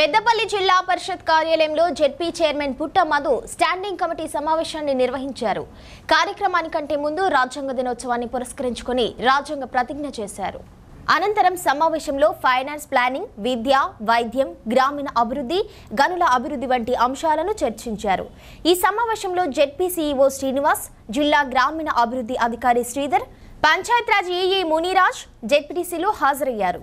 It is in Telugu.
పెద్దపల్లి జిల్లా పరిషత్ కార్యాలయంలో జెడ్పీ చైర్మన్ పుట్ట మధు స్టాండింగ్ కమిటీ సమావేశాన్ని నిర్వహించారు కార్యక్రమానికంటే ముందు రాజ్యాంగ దినోత్సవాన్ని పురస్కరించుకుని రాజ్యాంగ ప్రతిజ్ఞ చేశారు అనంతరం సమావేశంలో ఫైనాన్స్ ప్లానింగ్ విద్య వైద్యం గ్రామీణ అభివృద్ధి గనుల అభివృద్ధి వంటి అంశాలను చర్చించారు ఈ సమావేశంలో జెడ్పీ సీఈఓ శ్రీనివాస్ జిల్లా గ్రామీణ అభివృద్ధి అధికారి శ్రీధర్ పంచాయత్ రాజ్ ఈఈ మునిరాజ్ జెడ్పీటీసీలు హాజరయ్యారు